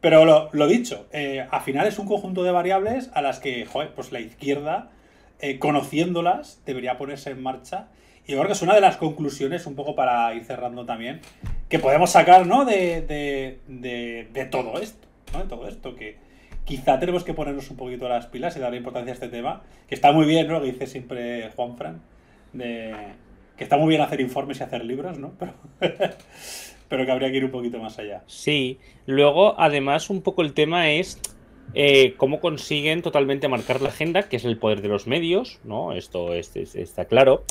Pero lo, lo dicho, eh, al final es un conjunto de variables a las que, pues la izquierda, eh, conociéndolas, debería ponerse en marcha. Y yo creo que es una de las conclusiones, un poco para ir cerrando también, que podemos sacar, ¿no? De, todo esto, ¿no? todo esto, que quizá tenemos que ponernos un poquito las pilas y darle importancia a este tema, que está muy bien, ¿no? Que dice siempre Juan Fran, de que está muy bien hacer informes y hacer libros, ¿no? Pero, pero que habría que ir un poquito más allá. Sí, luego además un poco el tema es eh, cómo consiguen totalmente marcar la agenda, que es el poder de los medios, ¿no? Esto está claro.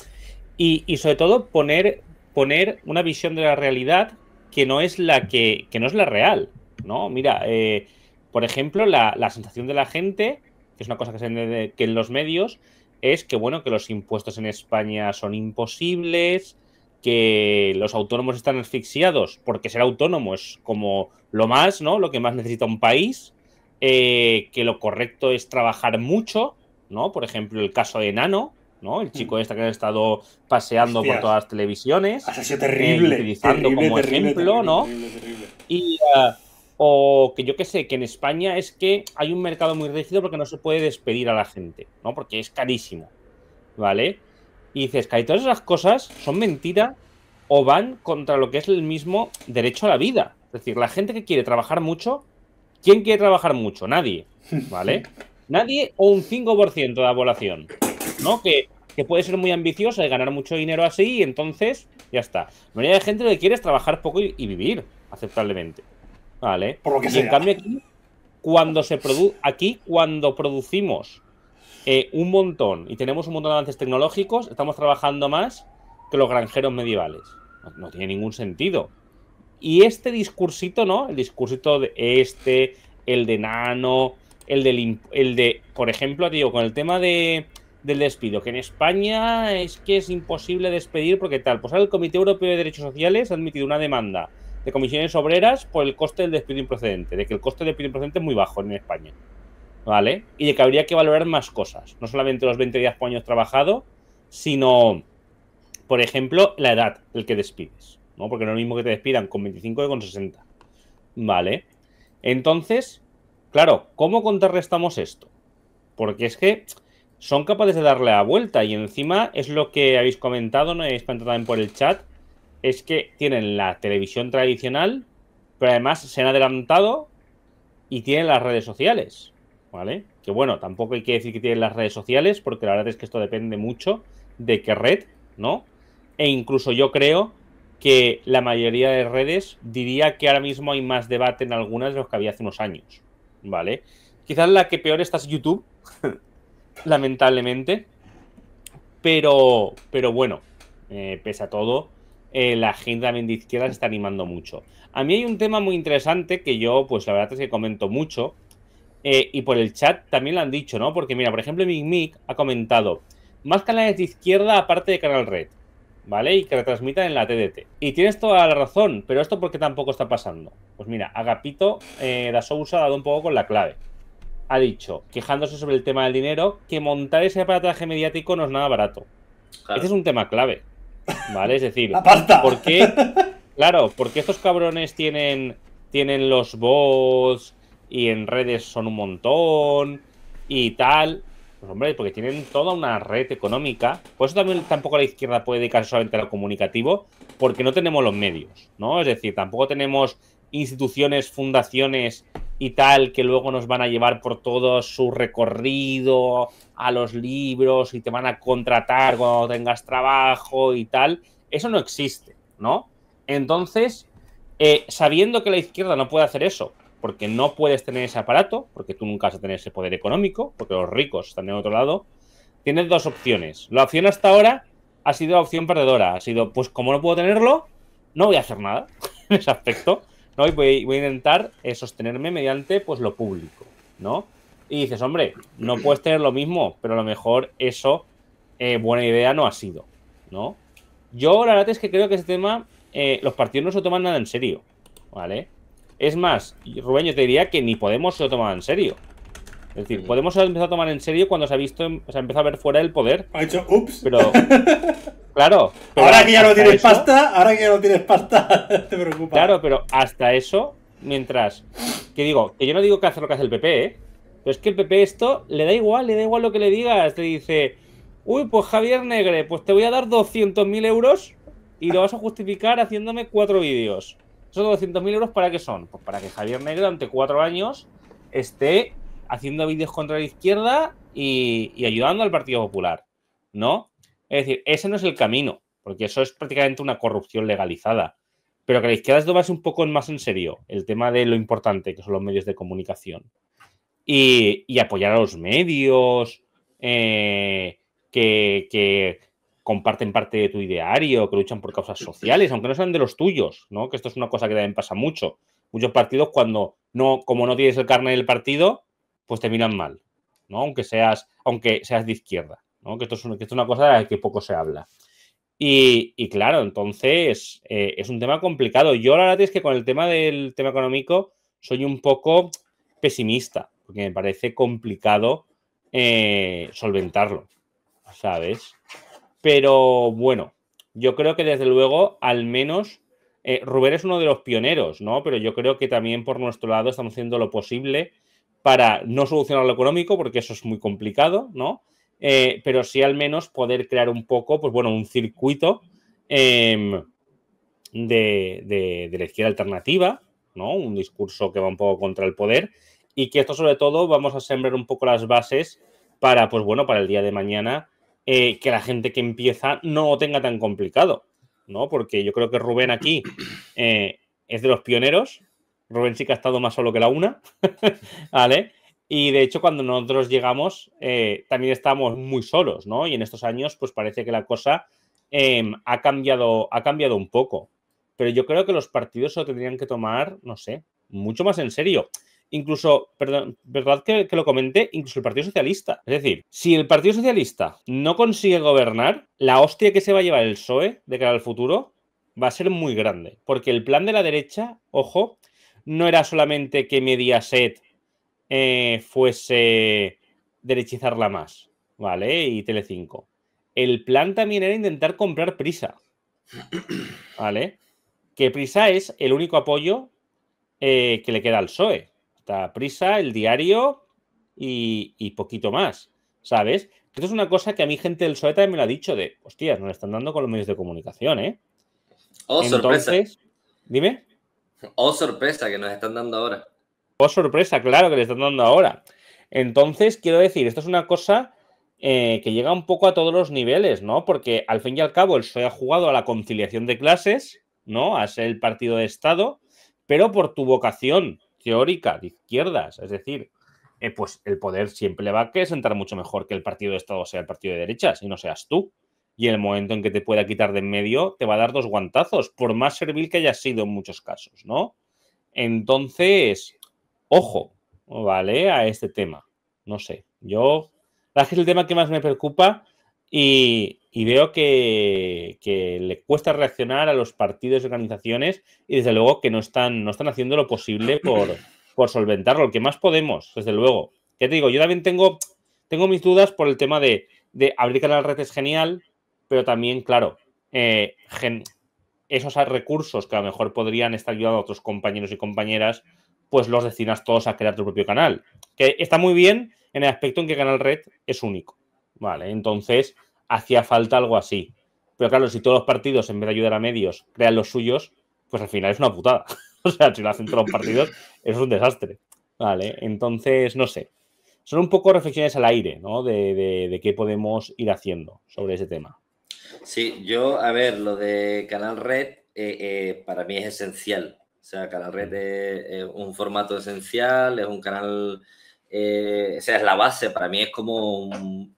Y, sobre todo poner, poner una visión de la realidad que no es la que, no es la real, ¿no? Mira, eh, por ejemplo, la, sensación de la gente, que es una cosa que se vende que en los medios, es que bueno, que los impuestos en España son imposibles, que los autónomos están asfixiados, porque ser autónomo es como lo más, ¿no? Lo que más necesita un país, eh, que lo correcto es trabajar mucho, ¿no? Por ejemplo, el caso de Nano, ¿no? El chico mm. este que ha estado paseando por todas las televisiones. Ha sido terrible. Eh, como ejemplo, ¿no? Y, ah, o que yo qué sé, que en España es que hay un mercado muy rígido porque no se puede despedir a la gente, ¿no? Porque es carísimo, ¿vale? Y dices, que todas esas cosas son mentira o van contra lo que es el mismo derecho a la vida. Es decir, la gente que quiere trabajar mucho, ¿quién quiere trabajar mucho? Nadie, ¿vale? Nadie o un 5% de la población, ¿no? Que, puede ser muy ambiciosa y ganar mucho dinero así y entonces ya está. La mayoría de gente lo que quiere es trabajar poco y, vivir aceptablemente, ¿vale? y en cambio cuando se produce. aquí, cuando producimos eh, un montón y tenemos un montón de avances tecnológicos, estamos trabajando más que los granjeros medievales. No, tiene ningún sentido. Y este discursito, ¿no? El discursito de este, el de Nano, el, del, el de, por ejemplo, digo, con el tema de, del despido, que en España es que es imposible despedir porque tal. Pues ahora el Comité Europeo de Derechos Sociales ha admitido una demanda de comisiones obreras por el coste del despido improcedente, de que el coste del despido improcedente es muy bajo en España. ¿vale? Y de que habría que valorar más cosas, no solamente los 20 días por año trabajado, sino, por ejemplo, la edad del que despides, ¿no? Porque no es lo mismo que te despidan con 25 que con 60, ¿vale? Entonces, claro, ¿cómo contrarrestamos esto? Porque es que son capaces de darle la vuelta y encima es lo que habéis comentado, no habéis comentado también por el chat, es que tienen la televisión tradicional, pero además se han adelantado y tienen las redes sociales. ¿vale? Que bueno, tampoco hay que decir que tienen las redes sociales, porque la verdad es que esto depende mucho de qué red, ¿no? E incluso yo creo que la mayoría de redes diría que ahora mismo hay más debate en algunas de los que había hace unos años, ¿vale? Quizás la que peor está es YouTube, lamentablemente, pero, pero bueno, eh, pese a todo, eh, la gente de izquierda se está animando mucho. A mí hay un tema muy interesante que yo, pues la verdad es que comento mucho, eh, y por el chat también lo han dicho, ¿no? Porque mira, por ejemplo, Mick Mick ha comentado más canales de izquierda aparte de Canal Red, ¿vale? Y que retransmitan en la TDT. Y tienes toda la razón, pero esto porque tampoco está pasando. Pues mira, Agapito eh, da Sousa ha dado un poco con la clave. Ha dicho, quejándose sobre el tema del dinero, que montar ese aparataje mediático no es nada barato. Este es un tema clave, ¿vale? Es decir, ¿por qué? Claro, porque estos cabrones tienen, tienen los bots, y en redes son un montón y tal. Pues hombre, porque tienen toda una red económica. Por eso también tampoco la izquierda puede dedicarse solamente a lo comunicativo, porque no tenemos los medios, ¿no? Es decir, tampoco tenemos instituciones, fundaciones y tal que luego nos van a llevar por todo su recorrido a los libros y te van a contratar cuando tengas trabajo y tal. Eso no existe, ¿no? Entonces, eh, sabiendo que la izquierda no puede hacer eso, porque no puedes tener ese aparato, porque tú nunca vas a tener ese poder económico, porque los ricos están en otro lado, tienes dos opciones. La opción hasta ahora ha sido la opción perdedora. Ha sido, pues como no puedo tenerlo, no voy a hacer nada en ese aspecto. ¿no? voy, a intentar eh, sostenerme mediante pues lo público, ¿no? Y dices, hombre, no puedes tener lo mismo, pero a lo mejor eso eh, buena idea no ha sido, ¿no? Yo la verdad es que creo que ese tema eh, los partidos no se toman nada en serio, ¿vale? Es más, Rubén, yo te diría que ni Podemos se lo tomaba en serio. Es decir, mm. Podemos se a tomar en serio cuando se ha visto, se ha empezado a ver fuera del poder. Ha dicho, ups. Pero, claro. ahora que ya no tienes pasta, ahora que ya no tienes pasta, te preocupa. Claro, pero hasta eso, mientras, que digo, que yo no digo que hace lo que hace el PP, ¿eh? Pero es que el PP esto le da igual, le da igual lo que le digas. Te dice, uy, pues Javier Negre, pues te voy a dar 200.000 euros y lo vas a justificar haciéndome cuatro vídeos. ¿Esos 200.000 euros para qué son? Pues para que Javier Negro, durante cuatro años, esté haciendo vídeos contra la izquierda y, ayudando al Partido Popular, ¿no? Es decir, ese no es el camino, porque eso es prácticamente una corrupción legalizada. Pero que la izquierda se tomase un poco más en serio el tema de lo importante que son los medios de comunicación y, apoyar a los medios, eh, que comparten parte de tu ideario, que luchan por causas sociales, aunque no sean de los tuyos, ¿no? Que esto es una cosa que también pasa mucho. Muchos partidos cuando no, como no tienes el carnet del partido, pues te miran mal, ¿no? Aunque seas, aunque seas de izquierda, Que esto es, una, cosa de la que poco se habla. Y, claro, entonces eh, es un tema complicado. Yo la verdad es que con el tema del tema económico soy un poco pesimista, porque me parece complicado eh, solventarlo, ¿sabes? Pero bueno, yo creo que desde luego, al menos, eh, Rubén es uno de los pioneros, ¿no? Pero yo creo que también por nuestro lado estamos haciendo lo posible para no solucionar lo económico, porque eso es muy complicado, ¿no? Eh, pero sí al menos poder crear un poco, pues bueno, un circuito em, de, de, la izquierda alternativa, ¿no? Un discurso que va un poco contra el poder y que esto sobre todo vamos a sembrar un poco las bases para, pues bueno, para el día de mañana eh, que la gente que empieza no tenga tan complicado, ¿no? Porque yo creo que Rubén aquí eh, es de los pioneros. Rubén sí que ha estado más solo que la una, ¿vale? Y de hecho, cuando nosotros llegamos, eh, también estábamos muy solos, ¿no? Y en estos años, pues parece que la cosa em, ha, cambiado, ha cambiado un poco. Pero yo creo que los partidos se lo tendrían que tomar, no sé, mucho más en serio incluso, perdón, ¿verdad que, lo comenté? Incluso el Partido Socialista. Es decir, si el Partido Socialista no consigue gobernar, la hostia que se va a llevar el PSOE de cara al futuro va a ser muy grande. Porque el plan de la derecha, ojo, no era solamente que Mediaset eh, fuese derechizarla más, ¿vale? Y Telecinco. El plan también era intentar comprar prisa. ¿Vale? Que prisa es el único apoyo eh, que le queda al PSOE. Prisa, el diario y, poquito más, ¿sabes? Esto es una cosa que a mí gente del Soeta me lo ha dicho de, hostias, nos están dando con los medios de comunicación, ¿eh? Oh, sorpresa. Dime. Oh, sorpresa, que nos están dando ahora. Oh, sorpresa, claro que le están dando ahora. Entonces, quiero decir, esto es una cosa eh, que llega un poco a todos los niveles, ¿no? Porque al fin y al cabo el PSOE ha jugado a la conciliación de clases, ¿no? A ser el partido de Estado, pero por tu vocación teórica de izquierdas. Es decir, eh, pues el poder siempre va a que mucho mejor que el partido de Estado sea el partido de derechas y no seas tú. Y el momento en que te pueda quitar de en medio, te va a dar dos guantazos, por más servil que haya sido en muchos casos, ¿no? Entonces, ojo, ¿vale? A este tema. No sé, yo... Es el tema que más me preocupa y, veo que, le cuesta reaccionar a los partidos y organizaciones y desde luego que no están, no están haciendo lo posible por, solventarlo. El que más podemos, desde luego. Ya te digo, yo también tengo, tengo mis dudas por el tema de, abrir canal red es genial, pero también, claro, eh, esos recursos que a lo mejor podrían estar ayudando a otros compañeros y compañeras, pues los destinas todos a crear tu propio canal. Que está muy bien en el aspecto en que Canal Red es único. Vale, entonces hacía falta algo así. Pero claro, si todos los partidos, en vez de ayudar a medios, crean los suyos, pues al final es una putada. o sea, si lo hacen todos los partidos, es un desastre. Vale, entonces, no sé. Son un poco reflexiones al aire, ¿no? De, qué podemos ir haciendo sobre ese tema. Sí, yo, a ver, lo de Canal Red eh, eh, para mí es esencial. O sea, Canal Red mm. es, un formato esencial, es un canal, eh, o sea, es la base, para mí es como un,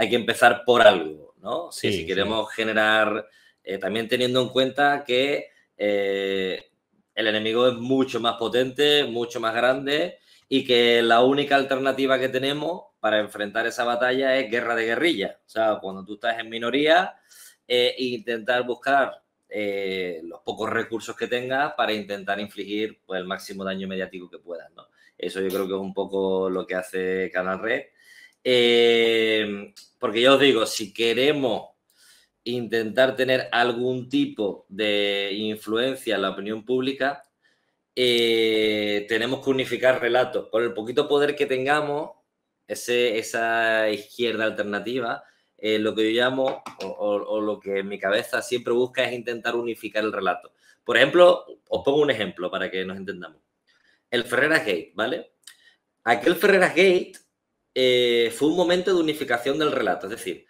hay que empezar por algo, ¿no? si queremos generar, eh, también teniendo en cuenta que eh, el enemigo es mucho más potente, mucho más grande y que la única alternativa que tenemos para enfrentar esa batalla es guerra de guerrilla. O sea, cuando tú estás en minoría, eh, intentar buscar los pocos recursos que tengas para intentar infligir pues, el máximo daño mediático que puedas. ¿no? Eso yo creo que es un poco lo que hace Canal Red. Eh, porque yo os digo, si queremos intentar tener algún tipo de influencia en la opinión pública, eh, tenemos que unificar relatos. Con el poquito poder que tengamos, esa izquierda alternativa, eh, lo que yo llamo, o, lo que en mi cabeza siempre busca es intentar unificar el relato. Por ejemplo, os pongo un ejemplo para que nos entendamos. El Ferreras Gate, ¿vale? Aquel Ferreras Gate eh, fue un momento de unificación del relato, es decir,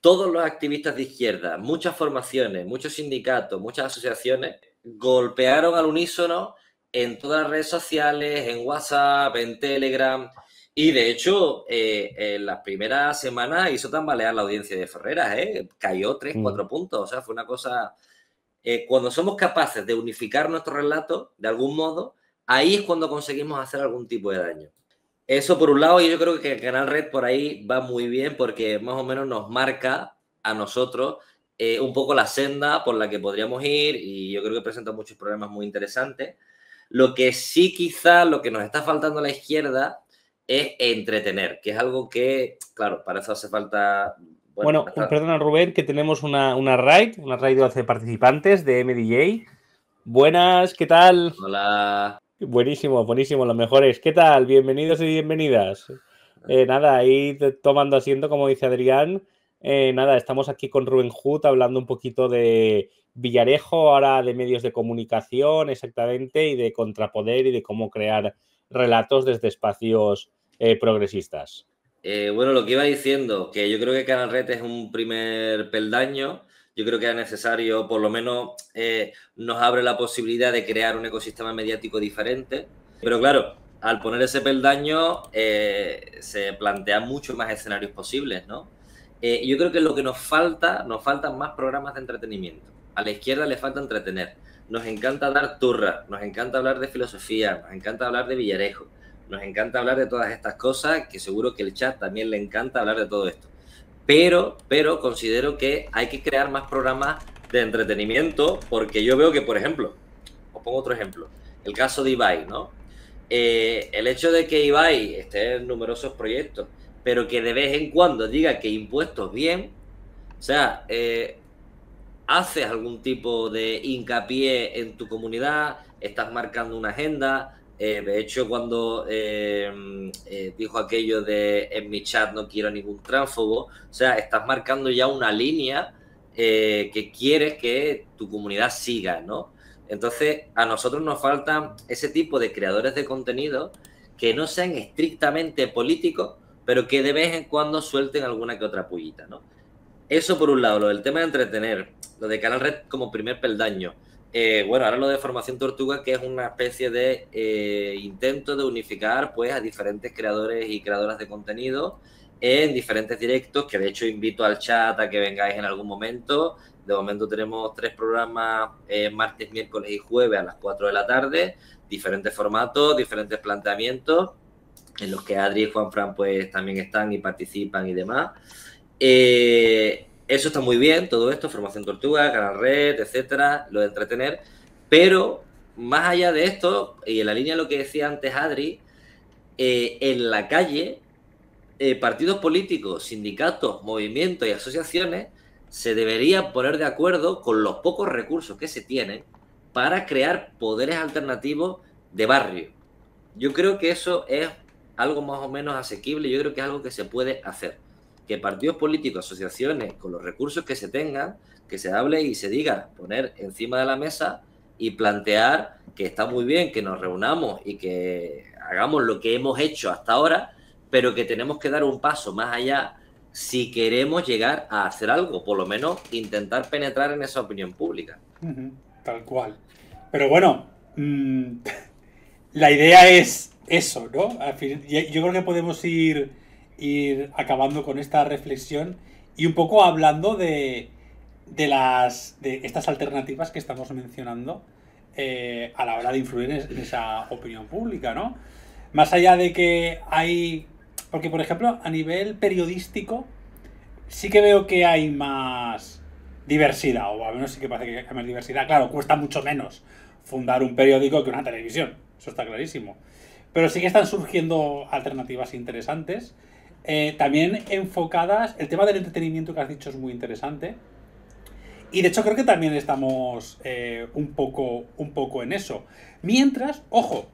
todos los activistas de izquierda, muchas formaciones, muchos sindicatos, muchas asociaciones golpearon al unísono en todas las redes sociales, en WhatsApp, en Telegram. Y de hecho, eh, en las primeras semanas hizo tambalear la audiencia de Ferreras, ¿eh? cayó 3, 4 mm. puntos. O sea, fue una cosa. cuando somos capaces de unificar nuestro relato, de algún modo, ahí es cuando conseguimos hacer algún tipo de daño. Eso por un lado, y yo creo que el canal Red por ahí va muy bien porque más o menos nos marca a nosotros eh, un poco la senda por la que podríamos ir y yo creo que presenta muchos problemas muy interesantes. Lo que sí quizá lo que nos está faltando a la izquierda es entretener, que es algo que, claro, para eso hace falta... Bueno, perdona Rubén, que tenemos una, una raid, una raid de 12 participantes de MDJ. Buenas, ¿qué tal? Hola. Buenísimo, buenísimo, mejor mejores. ¿Qué tal? Bienvenidos y bienvenidas. Eh, nada, ahí tomando asiento, como dice Adrián. Eh, nada, estamos aquí con Rubén hut hablando un poquito de Villarejo, ahora de medios de comunicación, exactamente, y de contrapoder y de cómo crear relatos desde espacios eh, progresistas. bueno, lo que iba diciendo, que yo creo que Canal Red es un primer peldaño yo creo que es necesario, por lo menos eh, nos abre la posibilidad de crear un ecosistema mediático diferente. Pero claro, al poner ese peldaño eh, se plantean muchos más escenarios posibles, ¿no? Eh, yo creo que lo que nos falta, nos faltan más programas de entretenimiento. A la izquierda le falta entretener. Nos encanta dar turra, nos encanta hablar de filosofía, nos encanta hablar de Villarejo, nos encanta hablar de todas estas cosas, que seguro que el chat también le encanta hablar de todo esto pero, pero considero que hay que crear más programas de entretenimiento porque yo veo que, por ejemplo, os pongo otro ejemplo, el caso de Ibai, ¿no? Eh, el hecho de que Ibai esté en numerosos proyectos, pero que de vez en cuando diga que impuestos bien, o sea, eh, haces algún tipo de hincapié en tu comunidad, estás marcando una agenda, eh, de hecho, cuando eh, eh, dijo aquello de en mi chat no quiero ningún tránsfobo, o sea, estás marcando ya una línea que quieres que tu comunidad siga, ¿no? Entonces, a nosotros nos faltan ese tipo de creadores de contenido que no sean estrictamente políticos, pero que de vez en cuando suelten alguna que otra pullita, ¿no? Eso por un lado, lo del tema de entretener, lo de Canal Red como primer peldaño. Eh, bueno, ahora lo de Formación Tortuga, que es una especie de eh, intento de unificar pues, a diferentes creadores y creadoras de contenido en diferentes directos, que de hecho invito al chat a que vengáis en algún momento. De momento tenemos tres programas eh, martes, miércoles y jueves a las 4 de la tarde, diferentes formatos, diferentes planteamientos, en los que Adri y Juan Fran pues también están y participan y demás eso está muy bien, todo esto, formación tortuga, canal red, etcétera, lo de entretener, pero más allá de esto, y en la línea de lo que decía antes Adri, eh, en la calle, eh, partidos políticos, sindicatos, movimientos y asociaciones se deberían poner de acuerdo con los pocos recursos que se tienen para crear poderes alternativos de barrio. Yo creo que eso es algo más o menos asequible, yo creo que es algo que se puede hacer que partidos políticos, asociaciones, con los recursos que se tengan, que se hable y se diga, poner encima de la mesa y plantear que está muy bien que nos reunamos y que hagamos lo que hemos hecho hasta ahora, pero que tenemos que dar un paso más allá si queremos llegar a hacer algo, por lo menos intentar penetrar en esa opinión pública. tal cual. Pero bueno, mm, la idea es eso, ¿no? Yo creo que podemos ir ir acabando con esta reflexión y un poco hablando de, de las, de estas alternativas que estamos mencionando eh, a la hora de influir en esa opinión pública, ¿no? Más allá de que hay... Porque, por ejemplo, a nivel periodístico sí que veo que hay más diversidad, o al menos sí que parece que hay más diversidad. Claro, cuesta mucho menos fundar un periódico que una televisión, eso está clarísimo. Pero sí que están surgiendo alternativas interesantes eh, también enfocadas, el tema del entretenimiento que has dicho es muy interesante. Y de hecho creo que también estamos eh, un, poco, un poco en eso. Mientras, ojo,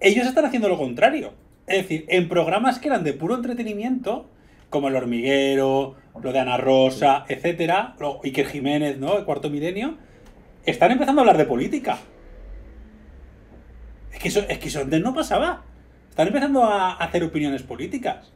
ellos están haciendo lo contrario. Es decir, en programas que eran de puro entretenimiento, como El Hormiguero, lo de Ana Rosa, etcétera, lo, Iker Jiménez, ¿no? El Cuarto Milenio, están empezando a hablar de política. Es que eso, es que eso antes no pasaba. Están empezando a hacer opiniones políticas.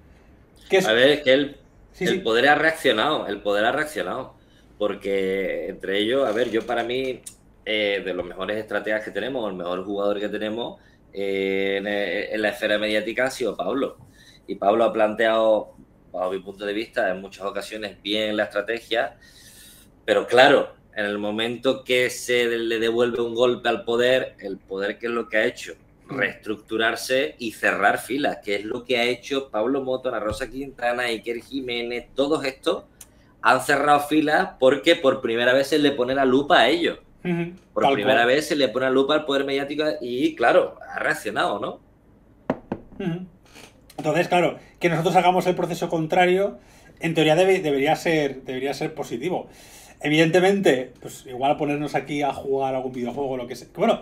A ver, que el, el poder ha reaccionado, el poder ha reaccionado. Porque entre ellos, a ver, yo para mí, eh, de los mejores estrategas que tenemos, el mejor jugador que tenemos eh, en, en, la esfera mediática ha sido Pablo. Y Pablo ha planteado, bajo mi punto de vista, en muchas ocasiones bien la estrategia. Pero claro, en el momento que se le devuelve un golpe al poder, el poder que es lo que ha hecho, reestructurarse y cerrar filas, que es lo que ha hecho Pablo Motona, Rosa Quintana, Iker Jiménez, todos estos han cerrado filas porque por primera vez se le pone la lupa a ellos. Por primera vez se le pone la lupa al poder mediático y claro, ha reaccionado, ¿no? Entonces, claro, que nosotros hagamos el proceso contrario, en teoría debería, ser, debería ser positivo. Evidentemente, pues igual ponernos aquí a jugar algún videojuego, lo que sea. Bueno,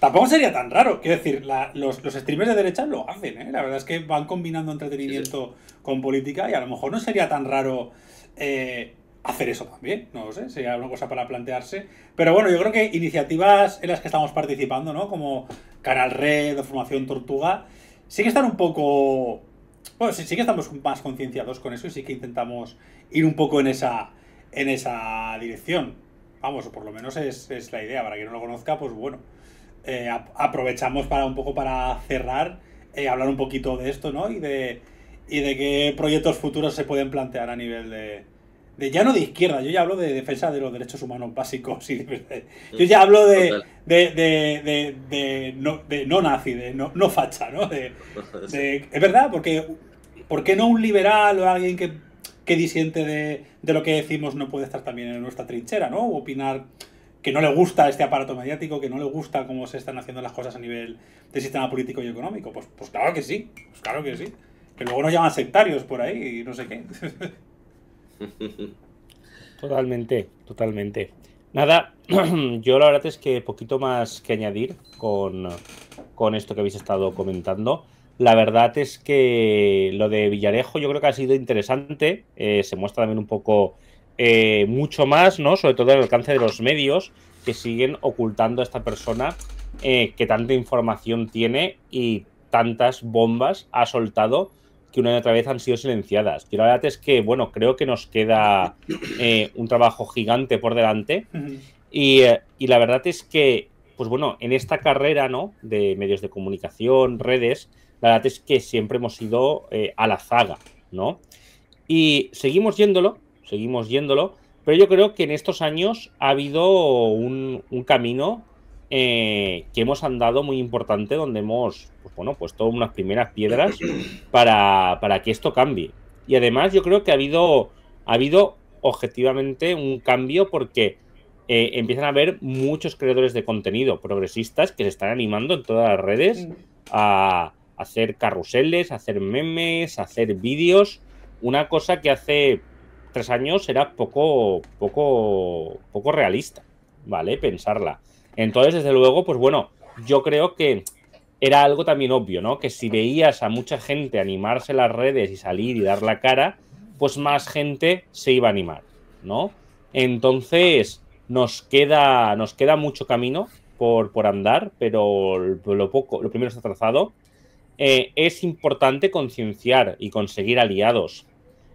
Tampoco sería tan raro. Quiero decir, los, los, streamers de derecha lo hacen, ¿eh? La verdad es que van combinando entretenimiento con política y a lo mejor no sería tan raro eh, hacer eso también. No lo sé, sería una cosa para plantearse. Pero bueno, yo creo que iniciativas en las que estamos participando, ¿no? Como Canal Red o Formación Tortuga, sí que están un poco. Bueno, sí, sí que estamos más concienciados con eso y sí que intentamos ir un poco en esa, en esa dirección. Vamos, o por lo menos es, es la idea. Para quien no lo conozca, pues bueno eh, aprovechamos para un poco para cerrar, y eh, hablar un poquito de esto, ¿no? Y de, y de qué proyectos futuros se pueden plantear a nivel de, ya no de izquierda, yo ya hablo de defensa de los derechos humanos básicos. Y yo ya hablo de, no, no, nazi, de no, facha, ¿no? es verdad, porque ¿por qué no un liberal o alguien que, que disiente de, lo que decimos no puede estar también en nuestra trinchera, ¿no? O opinar que no le gusta este aparato mediático, que no le gusta cómo se están haciendo las cosas a nivel de sistema político y económico. Pues, pues claro que sí, pues claro que sí. Que luego nos llaman sectarios por ahí y no sé qué. totalmente, totalmente. Nada, yo la verdad es que poquito más que añadir con, esto que habéis estado comentando. La verdad es que lo de Villarejo yo creo que ha sido interesante. Eh, se muestra también un poco eh, mucho más, ¿no? Sobre todo el alcance de los medios que siguen ocultando a esta persona eh, que tanta información tiene y tantas bombas ha soltado que una y otra vez han sido silenciadas. y la verdad es que, bueno, creo que nos queda eh, un trabajo gigante por delante. Y, la verdad es que, pues bueno, en esta carrera, ¿no? De medios de comunicación, redes, la verdad es que siempre hemos ido a la zaga, ¿no? Y seguimos yéndolo seguimos yéndolo, pero yo creo que en estos años ha habido un, camino eh, que hemos andado muy importante, donde hemos pues, bueno, puesto unas primeras piedras para, que esto cambie. Y además yo creo que ha habido, ha habido objetivamente un cambio porque eh, empiezan a haber muchos creadores de contenido progresistas que se están animando en todas las redes mm. a hacer carruseles, a hacer memes, a hacer vídeos. Una cosa que hace tres años era poco, poco, poco realista, ¿vale? Pensarla. Entonces, desde luego, pues bueno, yo creo que era algo también obvio, ¿no? Que si veías a mucha gente animarse las redes y salir y dar la cara, pues más gente se iba a animar, ¿no? Entonces, nos queda, nos queda mucho camino por, por andar, pero lo, poco, lo primero está trazado. Eh, es importante concienciar y conseguir aliados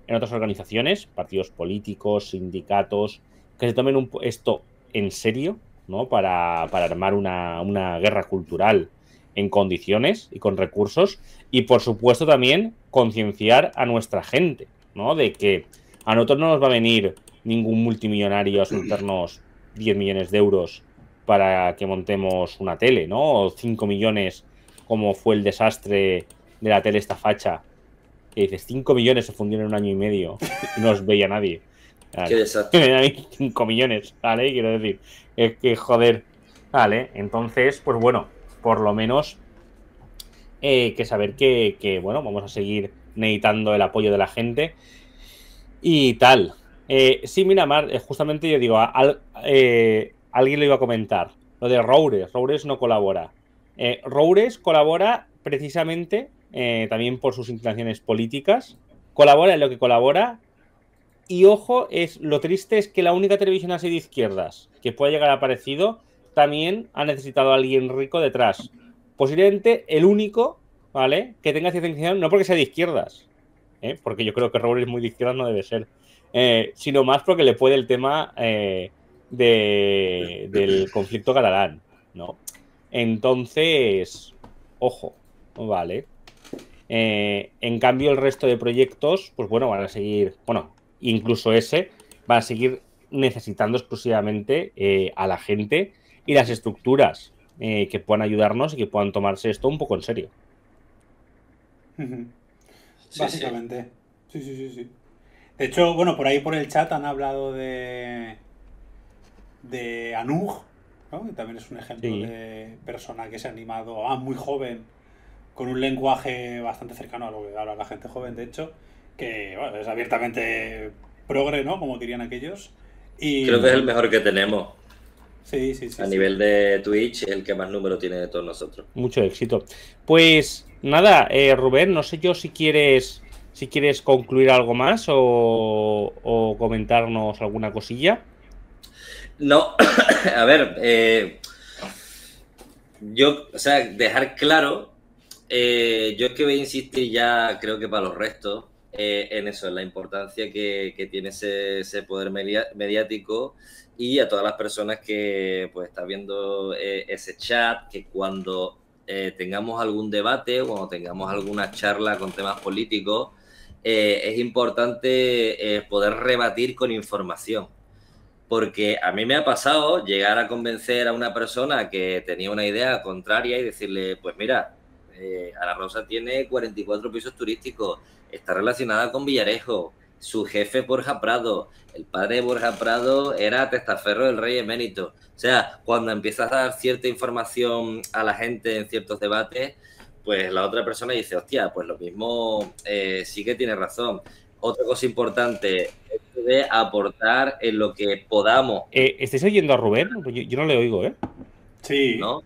en otras organizaciones, partidos políticos, sindicatos, que se tomen esto en serio, ¿no? Para, armar una, una, guerra cultural en condiciones y con recursos. Y por supuesto también concienciar a nuestra gente, ¿no? De que a nosotros no nos va a venir ningún multimillonario a soltarnos 10 millones de euros para que montemos una tele, ¿no? O 5 millones, como fue el desastre de la tele esta facha que dices, 5 millones se fundieron en un año y medio y no os veía nadie. Qué desastre. 5 millones, ¿vale? Quiero decir, es que joder, ¿vale? Entonces, pues bueno, por lo menos eh, que saber que, bueno, vamos a seguir necesitando el apoyo de la gente y tal. Eh, sí, mira, Mar, eh, justamente yo digo, alguien lo iba a comentar, lo de Roures, Roures no colabora. Roures colabora precisamente eh, también por sus inclinaciones políticas, colabora en lo que colabora. Y ojo, es lo triste es que la única televisión así de izquierdas que pueda llegar a parecido también ha necesitado a alguien rico detrás. Posiblemente el único, ¿vale? Que tenga cierta inclinación, no porque sea de izquierdas, ¿eh? porque yo creo que Robles es muy de izquierdas, no debe ser, eh, sino más porque le puede el tema del conflicto catalán, ¿no? Entonces, ojo, ¿vale? Eh, en cambio, el resto de proyectos, pues bueno, van a seguir, bueno, incluso ese, van a seguir necesitando exclusivamente eh, a la gente y las estructuras eh, que puedan ayudarnos y que puedan tomarse esto un poco en serio. Básicamente. Sí. sí, sí, sí, De hecho, bueno, por ahí por el chat han hablado de. de Anuj que también es un ejemplo de persona que se ha animado a ah, muy joven con un lenguaje bastante cercano a lo que habla la gente joven, de hecho, que es abiertamente progre, ¿no? Como dirían aquellos. Y... Creo que es el mejor que tenemos. Sí, sí, sí. A nivel de Twitch, el que más número tiene de todos nosotros. Mucho éxito. Pues nada, eh, Rubén, no sé yo si quieres si quieres concluir algo más o, comentarnos alguna cosilla. No, a ver, eh, yo, o sea, dejar claro eh, yo es que voy a insistir ya, creo que para los restos, eh, en eso, en la importancia que, tiene ese, poder mediático y a todas las personas que pues están viendo eh, ese chat, que cuando tengamos algún debate o cuando tengamos alguna charla con temas políticos, es importante poder rebatir con información porque a mí me ha pasado llegar a convencer a una persona que tenía una idea contraria y decirle, pues mira, eh, la Rosa tiene 44 pisos turísticos, está relacionada con Villarejo, su jefe Borja Prado, el padre de Borja Prado era testaferro del rey eménito O sea, cuando empiezas a dar cierta información a la gente en ciertos debates, pues la otra persona dice, hostia, pues lo mismo eh, sí que tiene razón. Otra cosa importante es de aportar en lo que podamos. Eh, ¿Estáis oyendo a Rubén? Yo, no le oigo, ¿eh? Sí. ¿No?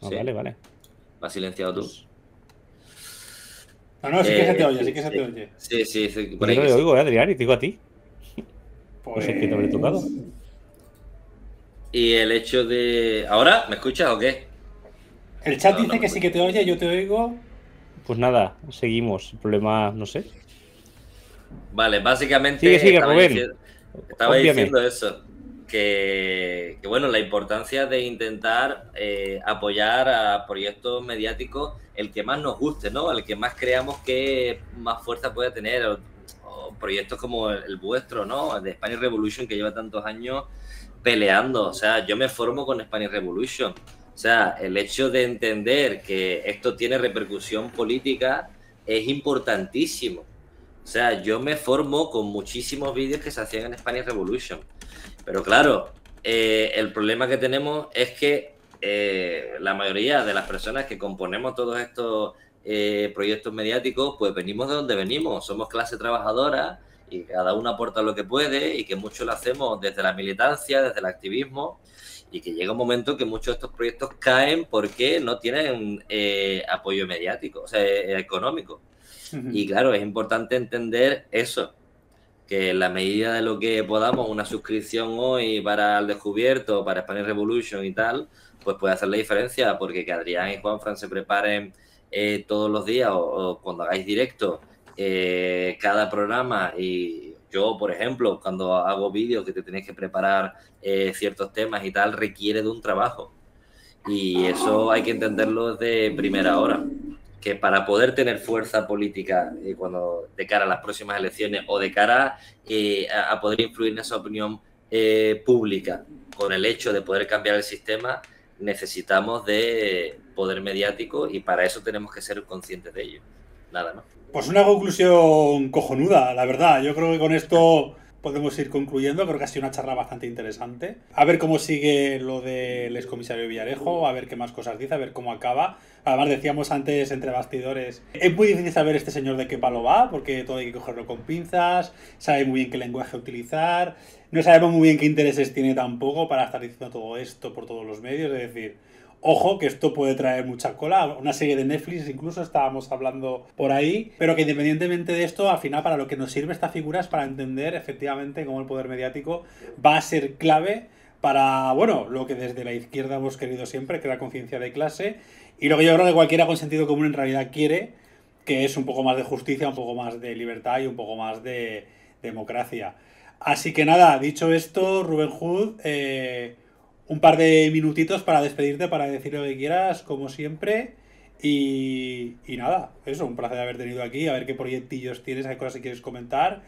Ah, sí. Vale, vale. Me has silenciado tú. No, no, sí que se te eh, oye, sí que se te oye. Sí, sí, sí por ahí Yo oigo, eh, Adrián, y te digo a ti. Pues... es que te habré tocado. Y el hecho de. ¿Ahora? ¿Me escuchas o qué? El chat dice que sí que te oye, yo te oigo. Pues nada, seguimos. El problema, no sé. Vale, básicamente. Sigue, sigue, Rubén. estaba diciendo eso que, bueno, la importancia de intentar eh, apoyar a proyectos mediáticos el que más nos guste, ¿no? El que más creamos que más fuerza pueda tener, proyectos como el, vuestro, ¿no? De Spanish Revolution que lleva tantos años peleando, o sea, yo me formo con Spanish Revolution, o sea, el hecho de entender que esto tiene repercusión política es importantísimo. O sea, yo me formo con muchísimos vídeos que se hacían en Spanish Revolution. Pero claro, eh, el problema que tenemos es que eh, la mayoría de las personas que componemos todos estos eh, proyectos mediáticos, pues venimos de donde venimos, somos clase trabajadora y cada uno aporta lo que puede y que mucho lo hacemos desde la militancia, desde el activismo y que llega un momento que muchos de estos proyectos caen porque no tienen apoyo mediático, o sea, económico. Y claro, es importante entender eso, que en la medida de lo que podamos, una suscripción hoy para el descubierto, para Spanish Revolution y tal, pues puede hacer la diferencia, porque que Adrián y Juanfran se preparen eh, todos los días o, cuando hagáis directo eh, cada programa y yo, por ejemplo, cuando hago vídeos que te tenéis que preparar eh, ciertos temas y tal, requiere de un trabajo. Y eso hay que entenderlo de primera hora que para poder tener fuerza política eh, cuando, de cara a las próximas elecciones o de cara eh, a, poder influir en esa opinión eh, pública con el hecho de poder cambiar el sistema, necesitamos de poder mediático y para eso tenemos que ser conscientes de ello. Nada, ¿no? Pues una conclusión cojonuda, la verdad. Yo creo que con esto podemos ir concluyendo. Creo que ha sido una charla bastante interesante. A ver cómo sigue lo del excomisario Villarejo, a ver qué más cosas dice, a ver cómo acaba. Además, decíamos antes entre bastidores, es muy difícil saber este señor de qué palo va, porque todo hay que cogerlo con pinzas, sabe muy bien qué lenguaje utilizar, no sabemos muy bien qué intereses tiene tampoco para estar diciendo todo esto por todos los medios. Es decir, Ojo que esto puede traer mucha cola. Una serie de Netflix incluso estábamos hablando por ahí, pero que independientemente de esto, al final para lo que nos sirve esta figura es para entender efectivamente cómo el poder mediático va a ser clave para, bueno, lo que desde la izquierda hemos querido siempre, que la conciencia de clase, y lo que yo creo que cualquiera con sentido común en realidad quiere, que es un poco más de justicia, un poco más de libertad y un poco más de democracia. Así que nada, dicho esto, Rubén Hood... Eh, un par de minutitos para despedirte, para decir lo que quieras, como siempre. Y, nada, eso, un placer haber tenido aquí, a ver qué proyectillos tienes, qué cosas que quieres comentar.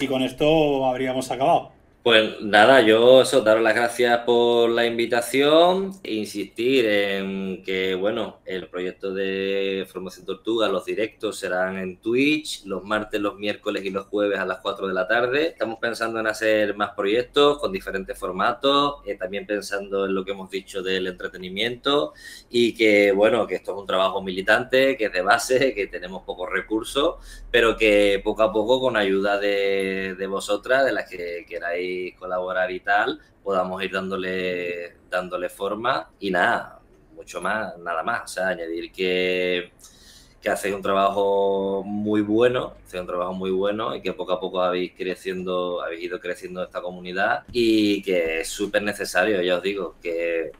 Y con esto habríamos acabado. Pues nada, yo eso, daros las gracias por la invitación e insistir en que, bueno, el proyecto de Formación Tortuga, los directos serán en Twitch, los martes, los miércoles y los jueves a las 4 de la tarde. Estamos pensando en hacer más proyectos con diferentes formatos, eh, también pensando en lo que hemos dicho del entretenimiento y que, bueno, que esto es un trabajo militante, que es de base, que tenemos pocos recursos, pero que poco a poco, con ayuda de, de vosotras, de las que queráis colaborar y tal, podamos ir dándole, dándole forma y nada, mucho más, nada más. O sea, añadir que, que hacéis un trabajo muy bueno, hacéis un trabajo muy bueno y que poco a poco habéis creciendo, habéis ido creciendo esta comunidad y que es súper necesario, ya os digo, que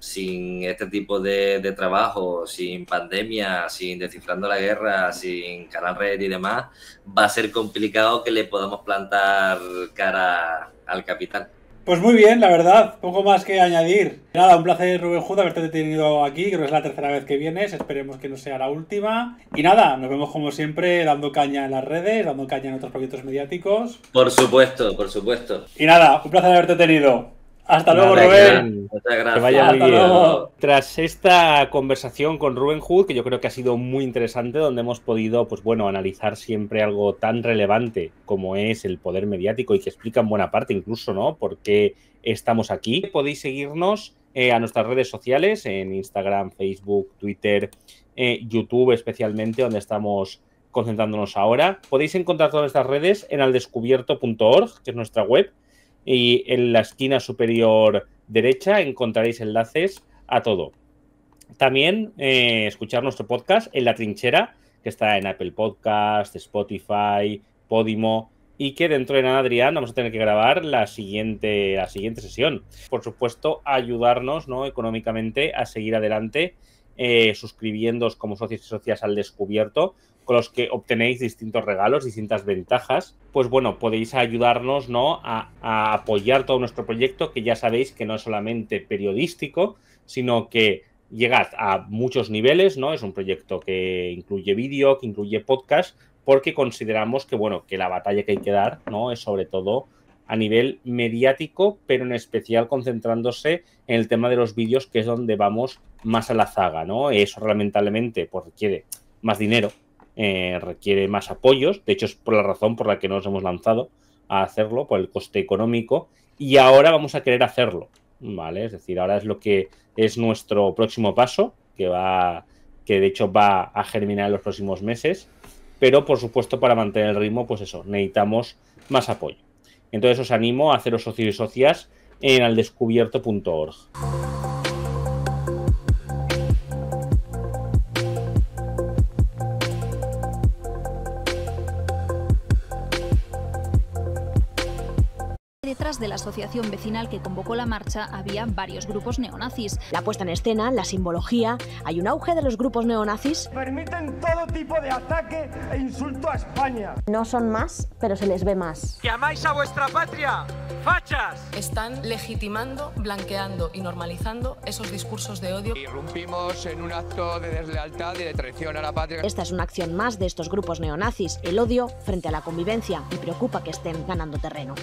sin este tipo de, trabajo, sin pandemia, sin descifrando la guerra, sin Canal Red y demás, va a ser complicado que le podamos plantar cara al capital. Pues muy bien, la verdad, poco más que añadir. Nada, un placer, Rubén Judo, haberte tenido aquí. Creo que es la tercera vez que vienes, esperemos que no sea la última. Y nada, nos vemos como siempre dando caña en las redes, dando caña en otros proyectos mediáticos. Por supuesto, por supuesto. Y nada, un placer haberte tenido. Hasta luego, Rubén. Muchas Que vaya muy bien. Tras esta conversación con Rubén Hood, que yo creo que ha sido muy interesante, donde hemos podido, pues bueno, analizar siempre algo tan relevante como es el poder mediático y que explica en buena parte incluso, ¿no? Por qué estamos aquí. Podéis seguirnos eh, a nuestras redes sociales, en Instagram, Facebook, Twitter, eh, YouTube especialmente, donde estamos concentrándonos ahora. Podéis encontrar todas estas redes en aldescubierto.org, que es nuestra web y en la esquina superior derecha encontraréis enlaces a todo. También eh, escuchar nuestro podcast en la trinchera, que está en Apple Podcast, Spotify, Podimo, y que dentro de nada, Adrián, vamos a tener que grabar la siguiente, la siguiente sesión. Por supuesto, ayudarnos ¿no? económicamente a seguir adelante, eh, como socios y socias al descubierto, con los que obtenéis distintos regalos, distintas ventajas, pues bueno, podéis ayudarnos ¿no? a, apoyar todo nuestro proyecto, que ya sabéis que no es solamente periodístico, sino que llegad a muchos niveles, ¿no? Es un proyecto que incluye vídeo, que incluye podcast, porque consideramos que, bueno, que la batalla que hay que dar, ¿no? Es sobre todo a nivel mediático, pero en especial concentrándose en el tema de los vídeos, que es donde vamos más a la zaga, ¿no? Eso lamentablemente pues, requiere más dinero, eh, requiere más apoyos. De hecho, es por la razón por la que nos hemos lanzado a hacerlo, por el coste económico. Y ahora vamos a querer hacerlo, ¿vale? Es decir, ahora es lo que es nuestro próximo paso, que va que de hecho va a germinar en los próximos meses, pero por supuesto para mantener el ritmo, pues eso, necesitamos más apoyo. Entonces os animo a haceros socios y socias en aldescubierto.org. de la asociación vecinal que convocó la marcha había varios grupos neonazis. La puesta en escena, la simbología, hay un auge de los grupos neonazis. Permiten todo tipo de ataque e insulto a España. No son más, pero se les ve más. Que a vuestra patria, fachas. Están legitimando, blanqueando y normalizando esos discursos de odio. Irrumpimos en un acto de deslealtad y de traición a la patria. Esta es una acción más de estos grupos neonazis, el odio frente a la convivencia y preocupa que estén ganando terreno.